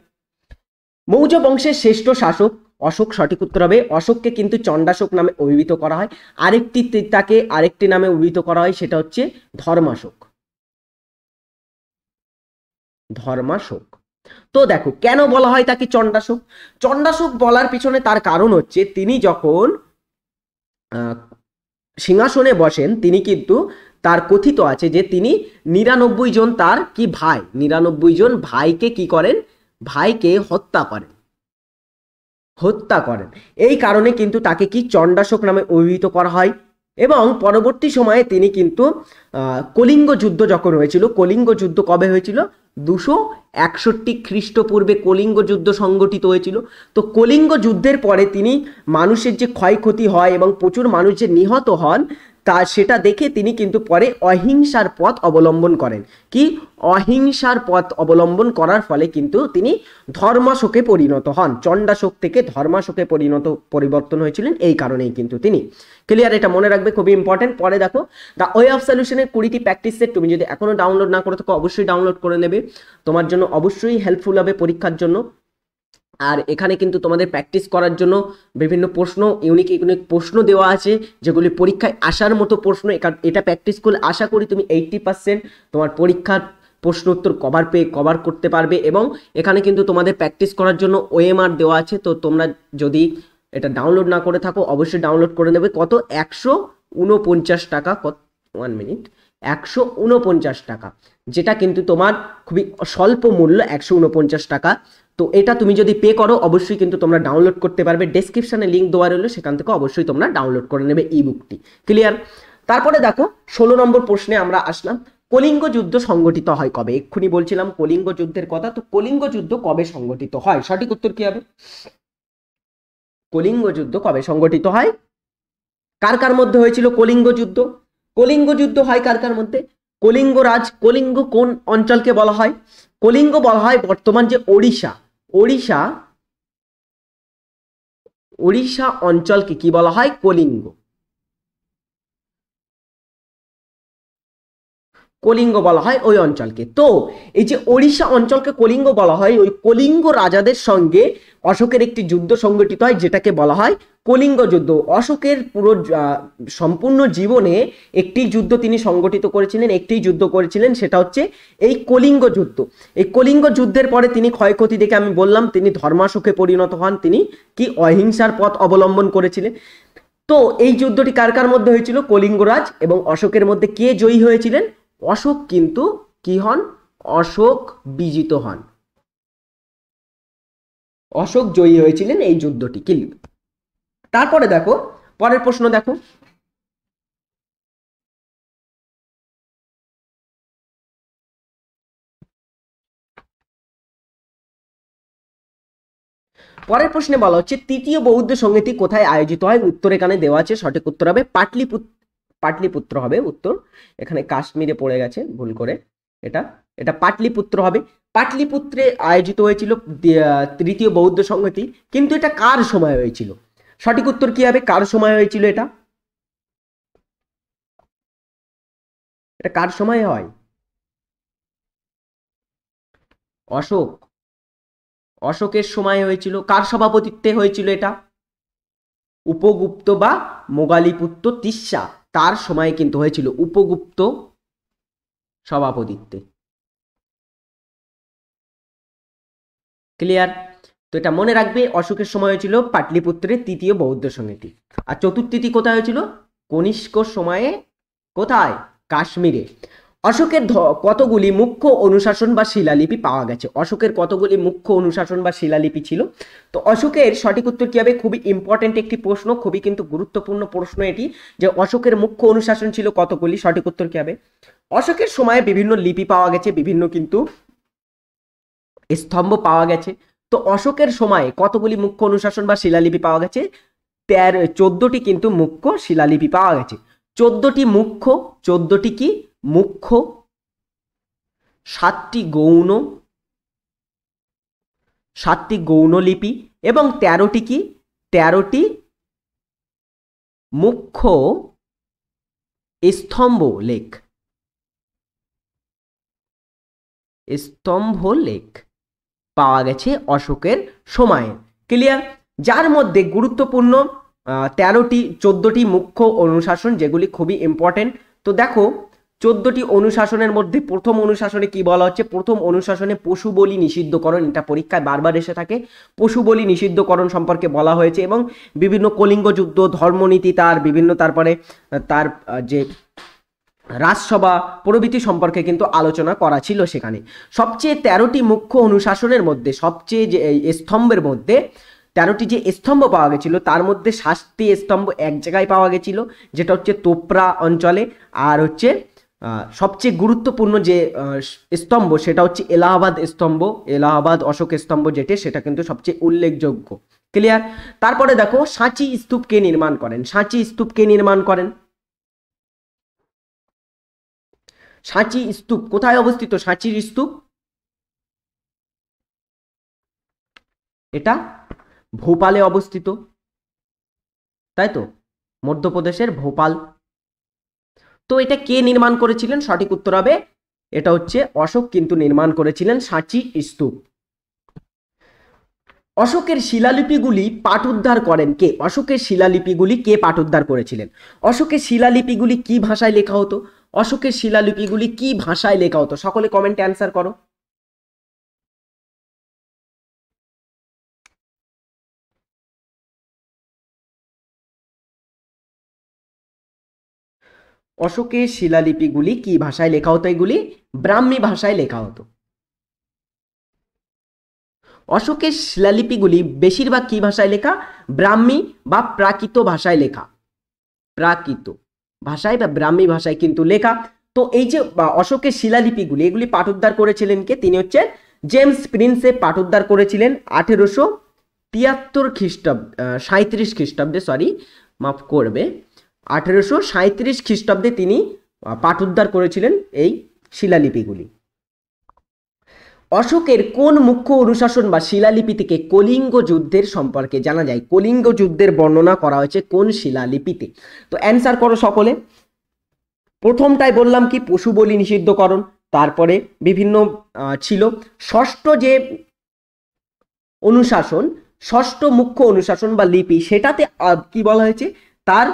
A: মৌর্য বংশের শ্রেষ্ঠ শাসক অশোক সঠিক উত্তর হবে অশোককে কিন্তু চণ্ডাশোক নামে অভিহিত করা হয় আরেকটি তাকে আরেকটি নামে অভিহিত করা হয় সেটা হচ্ছে ধর্মাশোক ধর্মাশোক তো দেখো কেন বলা হয় তাকে চণ্ডাশোক চণ্ডাশোক বলার পিছনে তার কারণ হচ্ছে তিনি যখন সিংহাসনে বসেন তিনি কিন্তু তার কথিত আছে যে তিনি নিরানব্বই জন তার কি ভাই নিরানব্বই জন ভাইকে কি করেন ভাইকে হত্যা করেন হত্যা করেন এই কারণে কিন্তু তাকে কি চণ্ডাশোক নামে অভিহিত করা হয় এবং পরবর্তী সময়ে তিনি কিন্তু কলিঙ্গ যুদ্ধ যখন হয়েছিল কলিঙ্গ যুদ্ধ কবে হয়েছিল দুশো একষট্টি খ্রিস্টপূর্বে কলিঙ্গ যুদ্ধ সংগঠিত হয়েছিল তো কলিঙ্গ যুদ্ধের পরে তিনি মানুষের যে ক্ষয়ক্ষতি হয় এবং প্রচুর মানুষ যে নিহত হন তা সেটা দেখে তিনি কিন্তু পরে অহিংসার পথ অবলম্বন করেন কি অহিংসার পথ অবলম্বন করার ফলে কিন্তু তিনি ধর্মাশোকে পরিণত হন চণ্ডাশোক থেকে ধর্মাশোকে পরিণত পরিবর্তন হয়েছিলেন এই কারণেই কিন্তু তিনি ক্লিয়ার এটা মনে রাখবে খুবই ইম্পর্টেন্ট পরে দেখো দ্য ওয়ে অফ সলিউশনের কুড়িটি প্র্যাকটিস সেট তুমি যদি এখনও ডাউনলোড না করে থাকো অবশ্যই ডাউনলোড করে নেবে তোমার জন্য অবশ্যই হেল্পফুল হবে পরীক্ষার জন্য আর এখানে কিন্তু তোমাদের প্র্যাকটিস করার জন্য বিভিন্ন প্রশ্ন ইউনিক ইউনিক প্রশ্ন দেওয়া আছে যেগুলি পরীক্ষায় আসার মতো প্রশ্ন এটা প্র্যাকটিস করলে আশা করি তুমি এইটটি পার্সেন্ট তোমার পরীক্ষার প্রশ্ন উত্তর কভার পেয়ে কভার করতে পারবে এবং এখানে কিন্তু তোমাদের প্র্যাকটিস করার জন্য ওএমআর দেওয়া আছে তো তোমরা যদি এটা ডাউনলোড না করে থাকো অবশ্যই ডাউনলোড করে নেবে কত একশো উনপঞ্চাশ টাকা কত ওয়ান মিনিট একশো উনপঞ্চাশ টাকা যেটা কিন্তু তোমার খুবই স্বল্প মূল্য একশো উনপঞ্চাশ টাকা তো এটা তুমি যদি পে করো অবশ্যই কিন্তু তোমরা ডাউনলোড করতে পারবে ডেসক্রিপশানে লিঙ্ক দেওয়া রইলো সেখান থেকে অবশ্যই তোমরা ডাউনলোড করে নেবে ই বুকটি ক্লিয়ার তারপরে দেখো ষোলো নম্বর প্রশ্নে আমরা আসলাম কলিঙ্গ যুদ্ধ সংগঠিত হয় কবে এক্ষুনি বলছিলাম কলিঙ্গ যুদ্ধের কথা তো কলিঙ্গ যুদ্ধ কবে সংগঠিত হয় সঠিক উত্তর কি হবে কলিঙ্গ যুদ্ধ কবে সংগঠিত হয় কার কার মধ্যে হয়েছিল কলিঙ্গ যুদ্ধ কলিঙ্গ যুদ্ধ হয় কার কার মধ্যে কলিঙ্গ রাজ কলিঙ্গ কোন অঞ্চলকে বলা হয় কলিঙ্গ বলা হয় বর্তমান যে ওড়িশা ওড়িশা ওড়িশা অঞ্চলকে কি বলা হয় কলিঙ্গ কলিঙ্গ বলা হয় ওই অঞ্চলকে তো এই যে ওড়িশা অঞ্চলকে কলিঙ্গ বলা হয় ওই কলিঙ্গ রাজাদের সঙ্গে অশোকের একটি যুদ্ধ সংগঠিত হয় যেটাকে বলা হয় কলিঙ্গ যুদ্ধ অশোকের পুরো সম্পূর্ণ জীবনে একটি যুদ্ধ তিনি সংগঠিত করেছিলেন একটি যুদ্ধ করেছিলেন সেটা হচ্ছে এই কলিঙ্গ যুদ্ধ এই কলিঙ্গ যুদ্ধের পরে তিনি ক্ষয়ক্ষতি দেখে আমি বললাম তিনি ধর্মাশোকে পরিণত হন তিনি কি অহিংসার পথ অবলম্বন করেছিলেন তো এই যুদ্ধটি কার কার মধ্যে হয়েছিল কলিঙ্গরাজ এবং অশোকের মধ্যে কে জয়ী হয়েছিলেন অশোক কিন্তু কি হন অশোক বিজিত হন অশোক জয়ী হয়েছিলেন এই যুদ্ধটি কি তারপরে দেখো
B: পরের প্রশ্ন দেখো
A: পরের প্রশ্নে বলা হচ্ছে তৃতীয় বৌদ্ধ সঙ্গীতি কোথায় আয়োজিত হয় উত্তরে কানে দেওয়া আছে সঠিক উত্তর হবে পাটলিপুত্র পাটলিপুত্র হবে উত্তর এখানে কাশ্মীরে পড়ে গেছে ভুল করে এটা এটা পাটলিপুত্র হবে পাটলিপুত্রে আয়োজিত হয়েছিল তৃতীয় বৌদ্ধ সংহতি কিন্তু এটা কার সময় হয়েছিল সঠিক উত্তর কি হবে কার সময় হয়েছিল এটা এটা কার সময় হয় অশোক অশোকের সময় হয়েছিল কার সভাপতিত্বে হয়েছিল এটা উপগুপ্ত বা মোগালিপুত্র তিস্যা তার সময়ে কিন্তু হয়েছিল উপগুপ্ত সভাপতিত্বে ক্লিয়ার তো এটা মনে রাখবে অশোকের সময় হয়েছিল পাটলিপুত্রের তৃতীয় বৌদ্ধ সমিতি আর চতুর্থীতি কোথায় হয়েছিল কনিষ্ক সময়ে কোথায় কাশ্মীরে অশোকের কতগুলি মুখ্য অনুশাসন বা শিলালিপি পাওয়া গেছে অশোকের কতগুলি মুখ্য অনুশাসন বা শিলালিপি ছিল তো অশোকের সঠিক উত্তর কী হবে খুবই ইম্পর্টেন্ট একটি প্রশ্ন খুবই কিন্তু গুরুত্বপূর্ণ প্রশ্ন এটি যে অশোকের মুখ্য অনুশাসন ছিল কতগুলি সঠিক উত্তর কী হবে অশোকের সময়ে বিভিন্ন লিপি পাওয়া গেছে বিভিন্ন কিন্তু স্তম্ভ পাওয়া গেছে তো অশোকের সময়ে কতগুলি মুখ্য অনুশাসন বা শিলালিপি পাওয়া গেছে তের চোদ্দটি কিন্তু মুখ্য শিলালিপি পাওয়া গেছে চোদ্দটি মুখ্য চোদ্দটি কি মুখ্য সাতটি গৌণ সাতটি গৌণলিপি এবং তেরোটি কি তেরোটি মুখ্য স্তম্ভ লেখ স্তম্ভ লেখ পাওয়া গেছে অশোকের সময়ে ক্লিয়ার যার মধ্যে গুরুত্বপূর্ণ তেরোটি চোদ্দোটি মুখ্য অনুশাসন যেগুলি খুবই ইম্পর্টেন্ট তো দেখো চোদ্দটি অনুশাসনের মধ্যে প্রথম অনুশাসনে কি বলা হচ্ছে প্রথম অনুশাসনে পশু বলি নিষিদ্ধকরণ এটা পরীক্ষায় বারবার এসে থাকে পশু বলি নিষিদ্ধকরণ সম্পর্কে বলা হয়েছে এবং বিভিন্ন কলিঙ্গ যুদ্ধ ধর্মনীতি তার বিভিন্ন তারপরে তার যে রাজসভা প্রভৃতি সম্পর্কে কিন্তু আলোচনা করা ছিল সেখানে সবচেয়ে তেরোটি মুখ্য অনুশাসনের মধ্যে সবচেয়ে যে স্তম্ভের মধ্যে তেরোটি যে স্তম্ভ পাওয়া গেছিল তার মধ্যে শাস্তি স্তম্ভ এক জায়গায় পাওয়া গেছিল যেটা হচ্ছে তোপরা অঞ্চলে আর হচ্ছে সবচেয়ে গুরুত্বপূর্ণ যে স্তম্ভ সেটা হচ্ছে এলাহাবাদ স্তম্ভ এলাহাবাদ অশোক স্তম্ভ যেটি সেটা কিন্তু সবচেয়ে উল্লেখযোগ্য ক্লিয়ার তারপরে দেখো সাঁচি স্তূপ কে নির্মাণ করেন সাঁচি স্তূপ কে নির্মাণ করেন সাঁচি স্তূপ কোথায় অবস্থিত সাঁচির স্তূপ এটা ভোপালে অবস্থিত তাই তো মধ্যপ্রদেশের ভোপাল তো এটা কে নির্মাণ করেছিলেন সঠিক উত্তর হবে এটা হচ্ছে অশোক কিন্তু নির্মাণ করেছিলেন সাঁচি স্তূপ অশোকের শিলালিপিগুলি পাঠোদ্ধার করেন কে অশোকের শিলালিপিগুলি কে পাঠোদ্ধার করেছিলেন অশোকের শিলালিপিগুলি কি ভাষায় লেখা হতো অশোকের শিলালিপিগুলি কি ভাষায় লেখা হতো সকলে কমেন্টে অ্যান্সার করো
B: অশোকের শিলালিপিগুলি কি ভাষায়
A: লেখা হতো এগুলি ব্রাহ্মী ভাষায় লেখা হতো অশোকের শিলালিপিগুলি বেশিরভাগ কি ভাষায় লেখা ব্রাহ্মী বা প্রাকৃত ভাষায় লেখা প্রাকৃত ভাষায় বা ব্রাহ্মী ভাষায় কিন্তু লেখা তো এই যে অশোকের শিলালিপিগুলি এগুলি পাঠোদ্ধার করেছিলেন কে তিনি হচ্ছেন জেমস প্রিন্সে পাঠোদ্ধার করেছিলেন আঠেরোশো তিয়াত্তর খ্রিস্টাব্দ সাঁত্রিশ খ্রিস্টাব্দে সরি মাফ করবে আঠেরোশো সাঁত্রিশ খ্রিস্টাব্দে তিনি পাঠোদ্ধার করেছিলেন এই শিলালিপিগুলি অশোকের কোন মুখ্য অনুশাসন বা শিলালিপি থেকে কলিঙ্গ যুদ্ধের সম্পর্কে জানা যায় কলিঙ্গ যুদ্ধের বর্ণনা করা হয়েছে কোন শিলালিপিতে তো অ্যান্সার করো সকলে প্রথমটাই বললাম কি পশু বলি নিষিদ্ধকরণ তারপরে বিভিন্ন ছিল ষষ্ঠ যে অনুশাসন ষষ্ঠ মুখ্য অনুশাসন বা লিপি সেটাতে কি বলা হয়েছে তার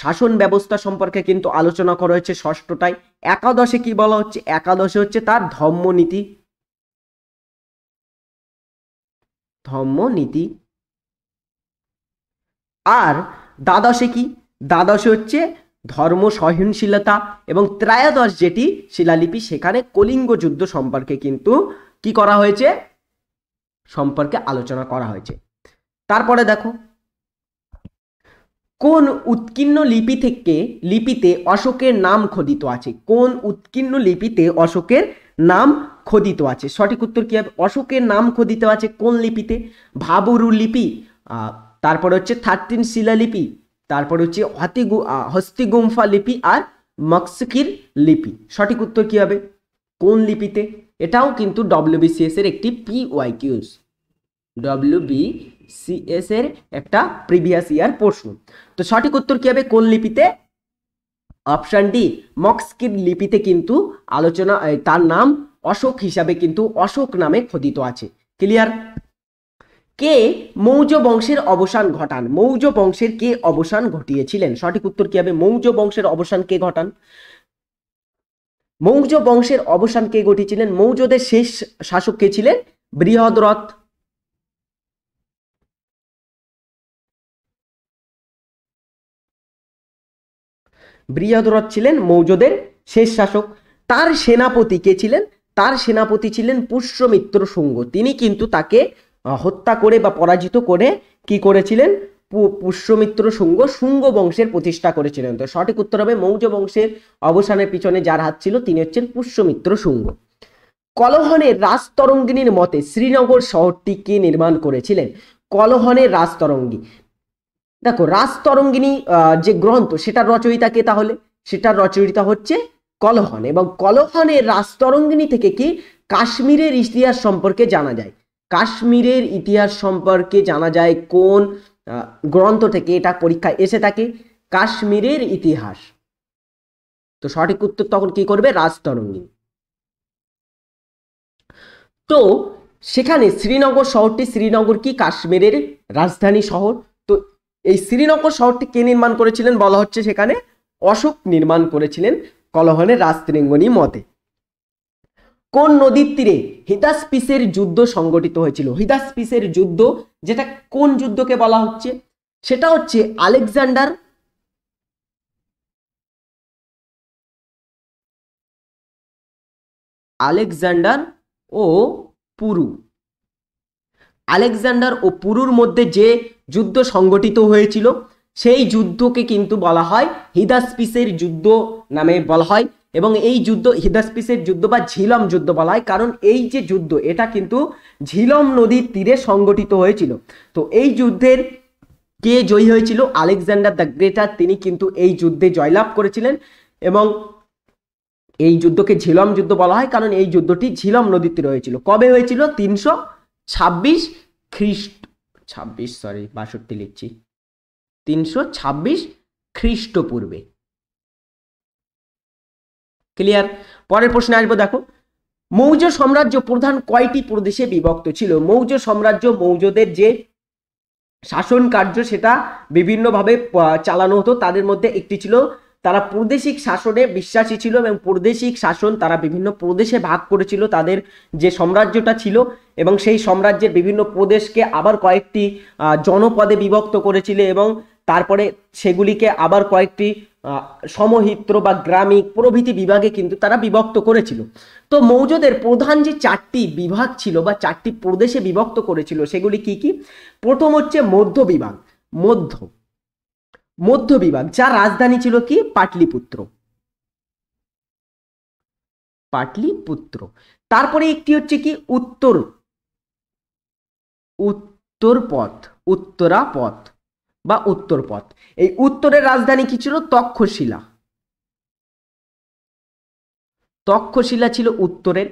A: শাসন ব্যবস্থা সম্পর্কে কিন্তু আলোচনা করা হয়েছে ষষ্ঠটায় একাদশে কি বলা হচ্ছে একাদশে হচ্ছে তার ধর্মনীতি ধর্মনীতি আর দ্বাদশে কি দ্বাদশে হচ্ছে ধর্ম সহনশীলতা এবং ত্রয়োদশ যেটি শিলালিপি সেখানে কলিঙ্গ যুদ্ধ সম্পর্কে কিন্তু কি করা হয়েছে সম্পর্কে আলোচনা করা হয়েছে তারপরে দেখো কোন উৎকীর্ণ লিপি থেকে লিপিতে অশোকের নাম খোদিত আছে কোন উৎকীর্ণ লিপিতে অশোকের নাম খোদিত আছে সঠিক উত্তর কী হবে অশোকের নাম খোদিত আছে কোন লিপিতে ভাবুরু লিপি তারপর হচ্ছে থার্টিন শিলালিপি তারপর হচ্ছে হতিগু হস্তিগুম্ফা লিপি আর মক্সকির লিপি সঠিক উত্তর কী হবে কোন লিপিতে এটাও কিন্তু ডব্লিউবিসিএস এর একটি P Y Qs WB CS এর একটা প্রিভিয়াস ইয়ার প্রশ্ন তো সঠিক উত্তর কি হবে কোন লিপিতে অপশান ডি মক্সকির লিপিতে কিন্তু আলোচনা তার নাম অশোক হিসাবে কিন্তু অশোক নামে খোদিত আছে ক্লিয়ার কে মৌর্য বংশের অবসান ঘটান মৌর্য বংশের কে অবসান ঘটিয়েছিলেন সঠিক উত্তর কি হবে মৌর্য বংশের অবসান কে ঘটান মৌর্য বংশের অবসান কে ঘটিয়েছিলেন মৌর্যদের শেষ শাসক কে ছিলেন বৃহদ্রথ বৃহদরথ ছিলেন মৌর্যদের শেষ শাসক তার সেনাপতি কে ছিলেন তার সেনাপতি ছিলেন পুষ্যমিত্র শুঙ্গ তিনি কিন্তু তাকে হত্যা করে বা পরাজিত করে কি করেছিলেন পুষ্যমিত্র শুঙ্গ শুঙ্গ বংশের প্রতিষ্ঠা করেছিলেন তো সঠিক উত্তর হবে মৌর্য বংশের অবসানের পিছনে যার হাত ছিল তিনি হচ্ছেন পুষ্যমিত্র শুঙ্গ কলহনের রাজতরঙ্গিনীর মতে শ্রীনগর শহরটি কে নির্মাণ করেছিলেন কলহনের রাজতরঙ্গী দেখো রাজতরঙ্গিনী যে গ্রন্থ সেটার রচয়িতা কে তাহলে সেটার রচয়িতা হচ্ছে কলহন এবং কলহনের রাজতরঙ্গিনী থেকে কি কাশ্মীরের ইতিহাস সম্পর্কে জানা যায় কাশ্মীরের ইতিহাস সম্পর্কে জানা যায় কোন গ্রন্থ থেকে এটা পরীক্ষায় এসে থাকে কাশ্মীরের ইতিহাস তো সঠিক উত্তর তখন কি করবে রাজতরঙ্গিনী তো সেখানে শ্রীনগর শহরটি শ্রীনগর কি কাশ্মীরের রাজধানী শহর এই শ্রীনগর শহরটি কে নির্মাণ করেছিলেন বলা হচ্ছে সেখানে অশোক নির্মাণ করেছিলেন কলহনের রাজতৃঙ্গনী মতে কোন নদীর তীরে হিদাসপিসের যুদ্ধ সংগঠিত হয়েছিল হিদাসপিসের যুদ্ধ যেটা কোন যুদ্ধকে বলা হচ্ছে সেটা হচ্ছে আলেকজান্ডার আলেকজান্ডার ও পুরু আলেকজান্ডার ও পুরুর মধ্যে যে যুদ্ধ সংগঠিত হয়েছিল সেই যুদ্ধকে কিন্তু বলা হয় হিদাসপিসের যুদ্ধ নামে বলা হয় এবং এই যুদ্ধ হিদাসপিসের যুদ্ধ বা ঝিলম যুদ্ধ বলা হয় কারণ এই যে যুদ্ধ এটা কিন্তু ঝিলম নদীর তীরে সংগঠিত হয়েছিল তো এই যুদ্ধের কে জয়ী হয়েছিল আলেকজান্ডার দ্য গ্রেটার তিনি কিন্তু এই যুদ্ধে জয়লাভ করেছিলেন এবং এই যুদ্ধকে ঝিলম যুদ্ধ বলা হয় কারণ এই যুদ্ধটি ঝিলম নদীতে হয়েছিল কবে হয়েছিল তিনশো ছাব্বিশ খ্রিস্ট ছাব্বিশ সরি বাষট্টি লিখছি তিনশো ছাব্বিশ খ্রিস্টপূর্বে ক্লিয়ার পরের প্রশ্নে আসবো দেখো মৌর্য সাম্রাজ্য প্রধান কয়টি প্রদেশে বিভক্ত ছিল মৌর্য সাম্রাজ্য মৌর্যদের যে শাসন কার্য সেটা বিভিন্নভাবে চালানো হতো তাদের মধ্যে একটি ছিল তারা প্রাদেশিক শাসনে বিশ্বাসী ছিল এবং প্রাদেশিক শাসন তারা বিভিন্ন প্রদেশে ভাগ করেছিল তাদের যে সাম্রাজ্যটা ছিল এবং সেই সাম্রাজ্যের বিভিন্ন প্রদেশকে আবার কয়েকটি জনপদে বিভক্ত করেছিল এবং তারপরে সেগুলিকে আবার কয়েকটি সমহিত্র বা গ্রামিক প্রভৃতি বিভাগে কিন্তু তারা বিভক্ত করেছিল তো মৌজদের প্রধান যে চারটি বিভাগ ছিল বা চারটি প্রদেশে বিভক্ত করেছিল সেগুলি কি কি প্রথম হচ্ছে মধ্য বিভাগ মধ্য মধ্য বিভাগ যার রাজধানী ছিল কি পাটলিপুত্র পাটলিপুত্র তারপরে একটি হচ্ছে কি উত্তর উত্তর পথ উত্তরা পথ বা উত্তর পথ এই উত্তরের রাজধানী কি ছিল তক্ষশিলা তক্ষশিলা ছিল উত্তরের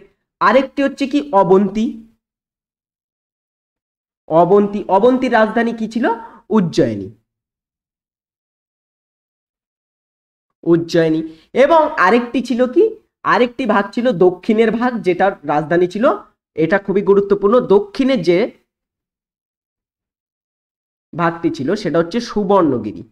A: আরেকটি হচ্ছে কি অবন্তী অবন্তী অবন্তীর রাজধানী কি ছিল উজ্জয়িনী উজ্জয়িনী এবং আরেকটি ছিল কি আরেকটি ভাগ ছিল দক্ষিণের ভাগ যেটার রাজধানী ছিল এটা খুবই গুরুত্বপূর্ণ দক্ষিণে যে ভাগটি ছিল সেটা হচ্ছে সুবর্ণগিরি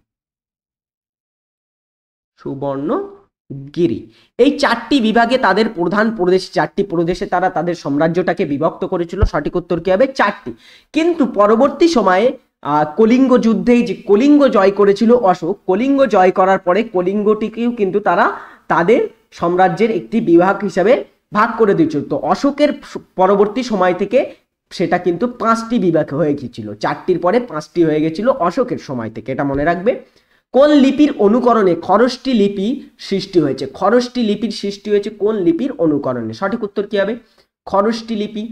A: সুবর্ণগিরি এই চারটি বিভাগে তাদের প্রধান প্রদেশ চারটি প্রদেশে তারা তাদের সাম্রাজ্যটাকে বিভক্ত করেছিল সঠিক উত্তর কি হবে চারটি কিন্তু পরবর্তী সময়ে কলিঙ্গ যুদ্ধেই যে কলিঙ্গ জয় করেছিল অশোক কলিঙ্গ জয় করার পরে কলিঙ্গটিকেও কিন্তু তারা তাদের সাম্রাজ্যের একটি বিভাগ হিসাবে ভাগ করে দিয়েছিল তো অশোকের পরবর্তী সময় থেকে সেটা কিন্তু পাঁচটি বিভাগ হয়ে গিয়েছিল চারটির পরে পাঁচটি হয়ে গেছিল অশোকের সময় থেকে এটা মনে রাখবে কোন লিপির অনুকরণে খরষ্টি লিপি সৃষ্টি হয়েছে খরষ্টি লিপির সৃষ্টি হয়েছে কোন লিপির অনুকরণে সঠিক উত্তর কী হবে খরষ্টি লিপি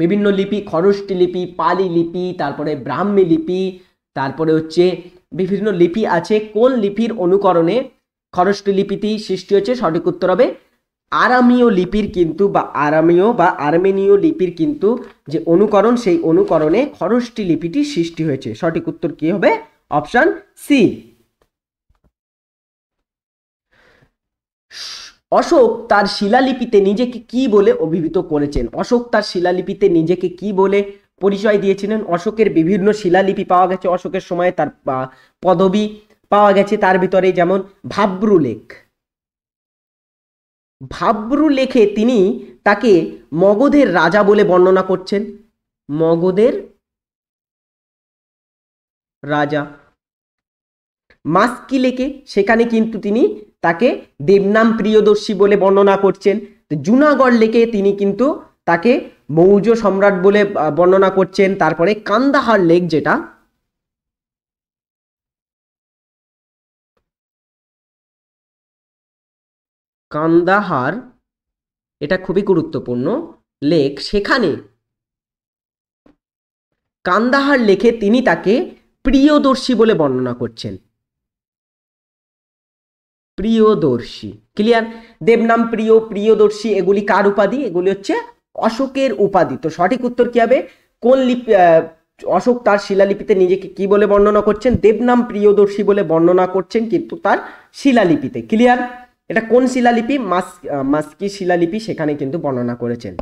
A: বিভিন্ন লিপি খরষ্টি লিপি পালি লিপি তারপরে ব্রাহ্মী লিপি তারপরে হচ্ছে বিভিন্ন লিপি আছে কোন লিপির অনুকরণে খরষ্টি লিপিটি সৃষ্টি হয়েছে সঠিক উত্তর হবে আরামীয় লিপির কিন্তু বা আরামীয় বা আর্মেনীয় লিপির কিন্তু যে অনুকরণ সেই অনুকরণে খরষ্টি লিপিটি সৃষ্টি হয়েছে সঠিক উত্তর কী হবে অপশান সি অশোক তার শিলালিপিতে নিজেকে কি বলে অভিহিত করেছেন অশোক তার শিলালিপিতে নিজেকে কি বলে পরিচয় দিয়েছিলেন অশোকের বিভিন্ন শিলালিপি পাওয়া গেছে অশোকের সময় তার পদবি পাওয়া গেছে তার ভিতরে যেমন ভাব্রুলেখ ভাব্রুলেখে তিনি তাকে মগধের রাজা বলে বর্ণনা করছেন মগধের রাজা মাস্কি লেখে সেখানে কিন্তু তিনি তাকে দেবনাম প্রিয়দর্শী বলে বর্ণনা করছেন জুনাগড় লেকে তিনি কিন্তু তাকে মৌর্য সম্রাট বলে বর্ণনা করছেন তারপরে কান্দাহার লেক যেটা
B: কান্দাহার
A: এটা খুবই গুরুত্বপূর্ণ লেক সেখানে কান্দাহার লেখে তিনি তাকে প্রিয়দর্শী বলে বর্ণনা করছেন প্রিয়দর্শী ক্লিয়ার দেবনাম প্রিয় প্রিয়দর্শী এগুলি কার উপাধি এগুলি হচ্ছে অশোকের উপাধি তো সঠিক উত্তর কী হবে কোন লিপি অশোক তার শিলালিপিতে নিজেকে কি বলে বর্ণনা করছেন দেবনাম প্রিয়দর্শী বলে বর্ণনা করছেন কিন্তু তার শিলালিপিতে ক্লিয়ার এটা কোন শিলালিপি মাস মাস্কি শিলালিপি সেখানে কিন্তু বর্ণনা করেছেন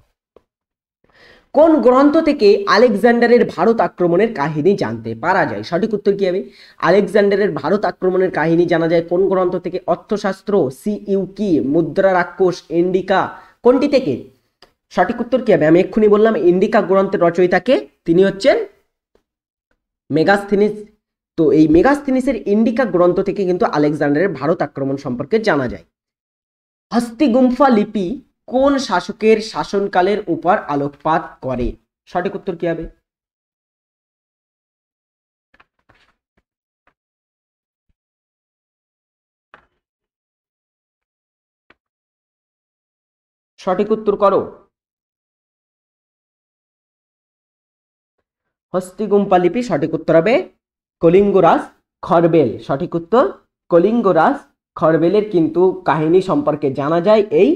A: কোন গ্রন্থ থেকে আলেকজান্ডারের ভারত আক্রমণের কাহিনী জানতে পারা যায় সঠিক উত্তর কী হবে আলেকজান্ডারের ভারত আক্রমণের কাহিনী জানা যায় কোন গ্রন্থ থেকে অর্থশাস্ত্র সি ইউ কি মুদ্রা রাক্ষস ইন্ডিকা কোনটি থেকে সঠিক উত্তর কী হবে আমি এক্ষুনি বললাম ইন্ডিকা গ্রন্থের রচয়িতাকে তিনি হচ্ছেন মেগাস্থিনিস তো এই মেগাস্থিনিসের ইন্ডিকা গ্রন্থ থেকে কিন্তু আলেকজান্ডারের ভারত আক্রমণ সম্পর্কে জানা যায় হস্তিগুম্ফা লিপি কোন শাসকের শাসনকালের উপর আলোকপাত করে সঠিক উত্তর কি হবে
B: সঠিক উত্তর করো
A: হস্তিগুম্পা লিপি সঠিক উত্তর হবে কলিঙ্গরাজ খরবেল সঠিক উত্তর কলিঙ্গরাজ খরবেলের কিন্তু কাহিনী সম্পর্কে জানা যায় এই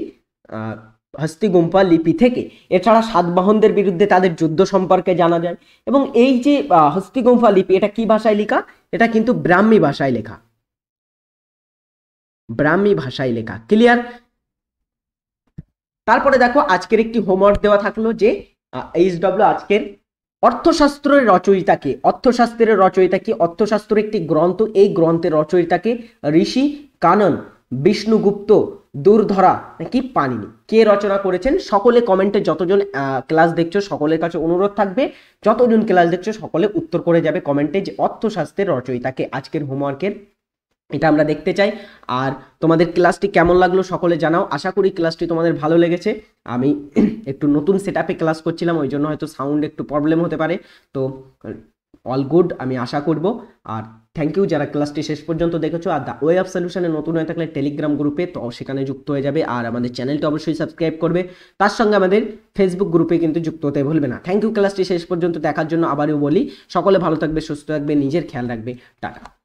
A: হস্তিগুম্পা লিপি থেকে এছাড়া সাতবাহনদের বিরুদ্ধে তাদের যুদ্ধ সম্পর্কে জানা যায় এবং এই যে হস্তিগুম্ফা লিপি এটা কি ভাষায় লেখা এটা কিন্তু ব্রাহ্মী ভাষায় লেখা ব্রাহ্মী ভাষায় লেখা ক্লিয়ার তারপরে দেখো আজকের একটি হোমওয়ার্ক দেওয়া থাকলো যে এইচ ডব্লিউ আজকের অর্থশাস্ত্রের রচয়িতাকে অর্থশাস্ত্রের কি অর্থশাস্ত্র একটি গ্রন্থ এই গ্রন্থের রচয়িতাকে ঋষি কানন বিষ্ণুগুপ্ত দুর্ধরা নাকি পানিনি কে রচনা করেছেন সকলে কমেন্টে যতজন ক্লাস দেখছো সকলের কাছে অনুরোধ থাকবে যতজন ক্লাস দেখছো সকলে উত্তর করে যাবে কমেন্টে যে অর্থশাস্ত্রের রচয়িতাকে আজকের হোমওয়ার্কের এটা আমরা দেখতে চাই আর তোমাদের ক্লাসটি কেমন লাগলো সকলে জানাও আশা করি ক্লাসটি তোমাদের ভালো লেগেছে আমি একটু নতুন সেট ক্লাস করছিলাম ওই জন্য হয়তো সাউন্ড একটু প্রবলেম হতে পারে তো অল গুড আমি আশা করব আর থ্যাংক ইউ যারা ক্লাসটি শেষ পর্যন্ত দেখেছ আর দ্য ওয়ে অফ সলিউশনে নতুন হয়ে থাকলে টেলিগ্রাম গ্রুপে তো সেখানে যুক্ত হয়ে যাবে আর আমাদের চ্যানেলটি অবশ্যই সাবস্ক্রাইব করবে তার সঙ্গে আমাদের ফেসবুক গ্রুপে কিন্তু যুক্ত হতে ভুলবে না থ্যাংক ইউ ক্লাসটি শেষ পর্যন্ত দেখার জন্য আবারও বলি সকলে ভালো থাকবে সুস্থ থাকবে নিজের খেয়াল রাখবে টাটা